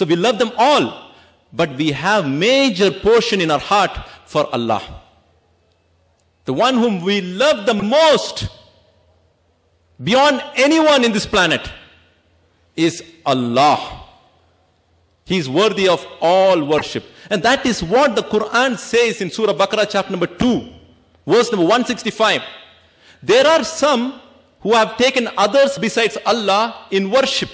So we love them all, but we have major portion in our heart for Allah. The one whom we love the most beyond anyone in this planet is Allah. He is worthy of all worship. And that is what the Quran says in Surah Baqarah chapter number 2, verse number 165. There are some who have taken others besides Allah in worship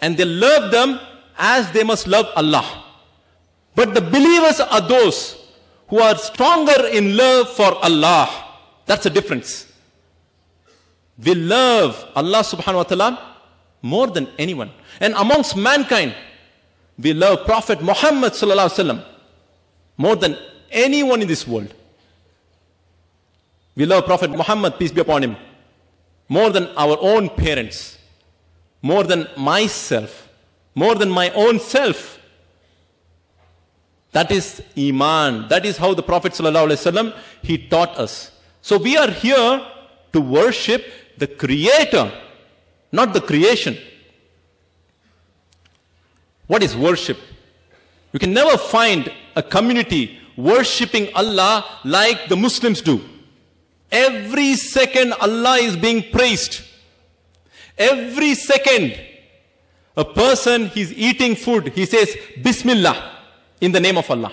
and they love them as they must love Allah. But the believers are those who are stronger in love for Allah. That's the difference. We love Allah subhanahu wa ta'ala more than anyone. And amongst mankind, we love Prophet Muhammad more than anyone in this world. We love Prophet Muhammad, peace be upon him, more than our own parents, more than myself, more than my own self. That is Iman. That is how the Prophet ﷺ, he taught us. So we are here to worship the Creator, not the creation. What is worship? You can never find a community worshipping Allah like the Muslims do. Every second Allah is being praised. Every second a person, he's eating food, he says, Bismillah, in the name of Allah.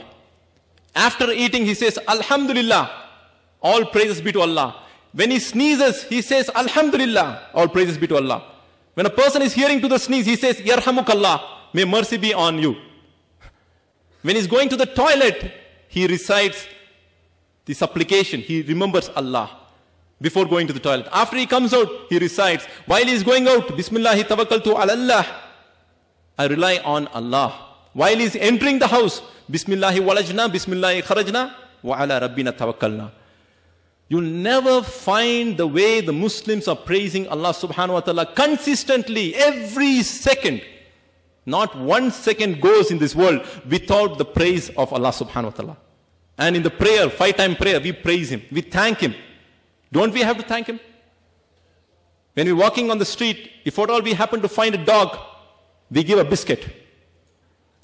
After eating, he says, Alhamdulillah, all praises be to Allah. When he sneezes, he says, Alhamdulillah, all praises be to Allah. When a person is hearing to the sneeze, he says, Allah, may mercy be on you. When he's going to the toilet, he recites the supplication. He remembers Allah before going to the toilet. After he comes out, he recites. While he's going out, Bismillah he tawakkaltu ala Allah. I rely on Allah. While he's entering the house, Bismillahi walajna, Bismillahi kharajna, wa ala rabbina tawakkalna. You'll never find the way the Muslims are praising Allah subhanahu wa ta'ala consistently every second. Not one second goes in this world without the praise of Allah subhanahu wa ta'ala. And in the prayer, five time prayer, we praise Him, we thank Him. Don't we have to thank Him? When we're walking on the street, if at all we happen to find a dog, we give a biscuit.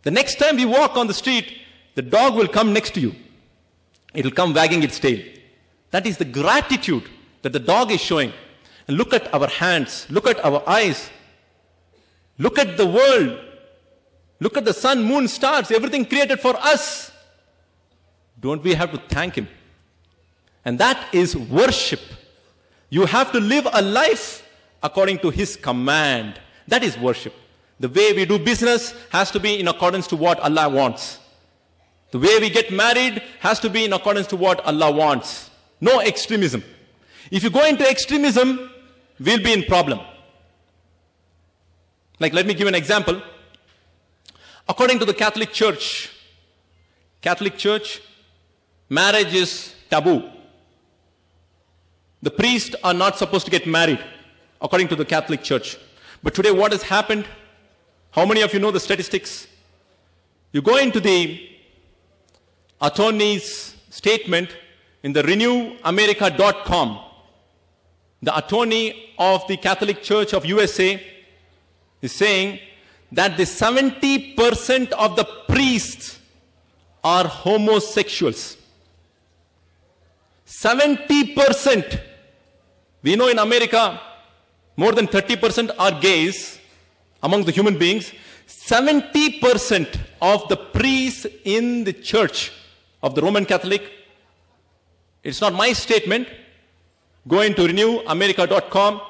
The next time we walk on the street, the dog will come next to you. It will come wagging its tail. That is the gratitude that the dog is showing. And look at our hands, look at our eyes, look at the world, look at the sun, moon, stars, everything created for us. Don't we have to thank Him? And that is worship. You have to live a life according to His command. That is worship. The way we do business has to be in accordance to what Allah wants. The way we get married has to be in accordance to what Allah wants. No extremism. If you go into extremism, we'll be in problem. Like, let me give an example. According to the Catholic Church, Catholic Church, marriage is taboo. The priests are not supposed to get married, according to the Catholic Church. But today, what has happened? How many of you know the statistics? You go into the attorney's statement in the renewamerica.com. The attorney of the Catholic Church of USA is saying that the 70% of the priests are homosexuals. 70%. We know in America more than 30% are gays among the human beings, 70% of the priests in the church of the Roman Catholic, it's not my statement, go into renewamerica.com,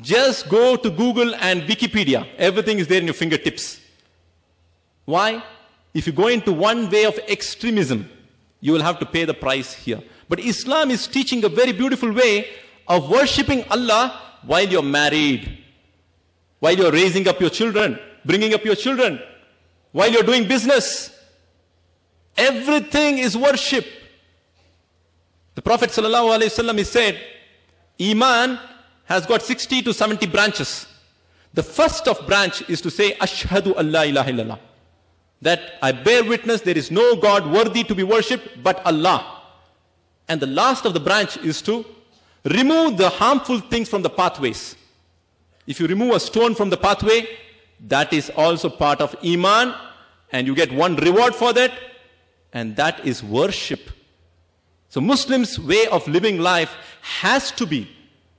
just go to Google and Wikipedia. Everything is there in your fingertips. Why? If you go into one way of extremism, you will have to pay the price here. But Islam is teaching a very beautiful way of worshipping Allah while you're married while you're raising up your children, bringing up your children, while you're doing business. Everything is worship. The Prophet ﷺ he said, Iman has got 60 to 70 branches. The first of branch is to say, Ashhadu Allah ilaha illallah. That I bear witness there is no God worthy to be worshipped but Allah. And the last of the branch is to remove the harmful things from the pathways. If you remove a stone from the pathway, that is also part of Iman and you get one reward for that and that is worship. So Muslims way of living life has to be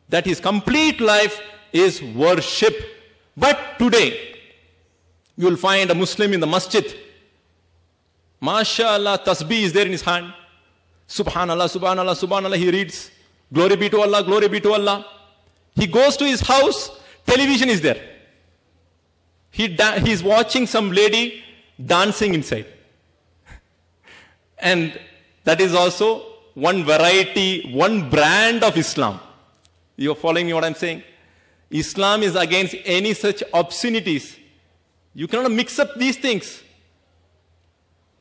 that his complete life is worship. But today you will find a Muslim in the masjid. MashaAllah, tasbih is there in his hand. Subhanallah, subhanallah, subhanallah, he reads. Glory be to Allah, glory be to Allah. He goes to his house television is there. He, he is watching some lady dancing inside. and that is also one variety, one brand of Islam. You are following me what I'm saying? Islam is against any such obscenities. You cannot mix up these things.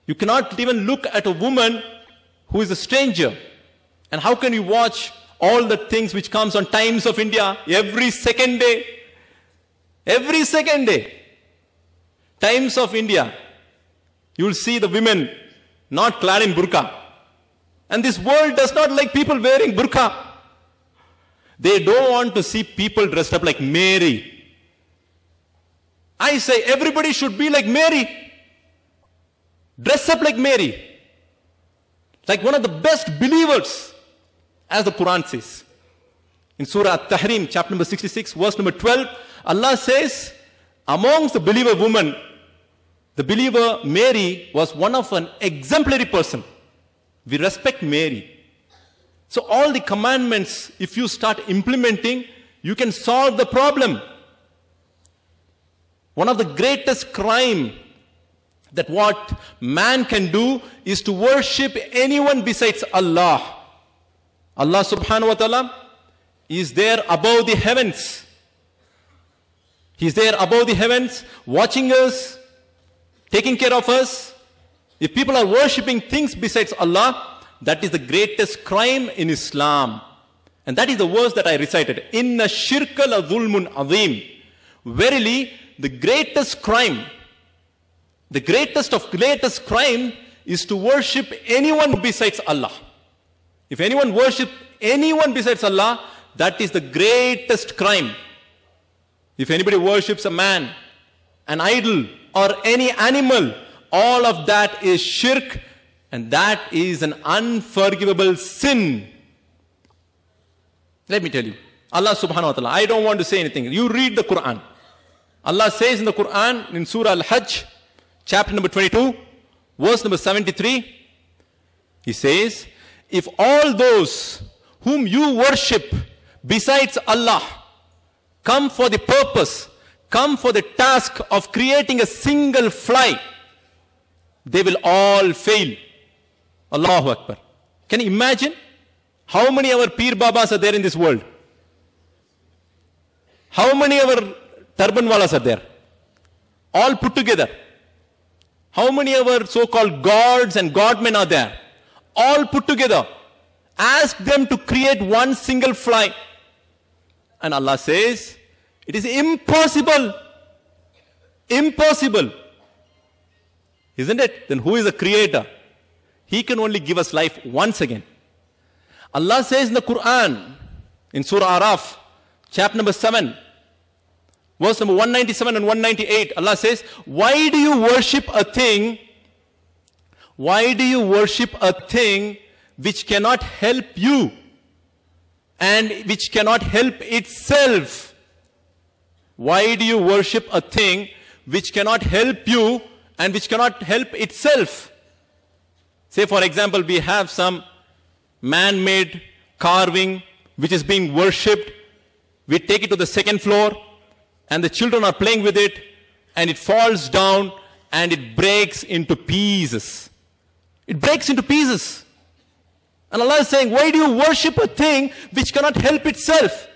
You cannot even look at a woman who is a stranger. And how can you watch all the things which comes on times of India every second day. Every second day. Times of India. You will see the women not clad in burqa. And this world does not like people wearing burqa. They don't want to see people dressed up like Mary. I say everybody should be like Mary. Dress up like Mary. Like one of the best believers as the Quran says. In Surah At-Tahrim, chapter number 66, verse number 12, Allah says, amongst the believer woman, the believer Mary was one of an exemplary person. We respect Mary. So all the commandments, if you start implementing, you can solve the problem. One of the greatest crime that what man can do is to worship anyone besides Allah. Allah subhanahu wa ta'ala is there above the heavens. He's there above the heavens, watching us, taking care of us. If people are worshipping things besides Allah, that is the greatest crime in Islam. And that is the verse that I recited. Inna shirka la zulmun azim. Verily, the greatest crime, the greatest of greatest crime is to worship anyone besides Allah. If anyone worship anyone besides Allah, that is the greatest crime. If anybody worships a man, an idol, or any animal, all of that is shirk and that is an unforgivable sin. Let me tell you, Allah subhanahu wa ta'ala, I don't want to say anything. You read the Quran. Allah says in the Quran, in Surah Al Hajj, chapter number 22, verse number 73, He says, if all those whom you worship besides Allah come for the purpose, come for the task of creating a single fly, they will all fail. Allahu Akbar. Can you imagine how many our Peer Babas are there in this world? How many our Turbanwalas are there? All put together. How many our so called gods and godmen are there? all put together. Ask them to create one single fly. And Allah says, it is impossible. Impossible. Isn't it? Then who is the creator? He can only give us life once again. Allah says in the Quran, in Surah Araf, chapter number 7, verse number 197 and 198, Allah says, Why do you worship a thing why do you worship a thing which cannot help you and which cannot help itself? Why do you worship a thing which cannot help you and which cannot help itself? Say, for example, we have some man made carving which is being worshipped. We take it to the second floor and the children are playing with it and it falls down and it breaks into pieces. It breaks into pieces. And Allah is saying, why do you worship a thing which cannot help itself?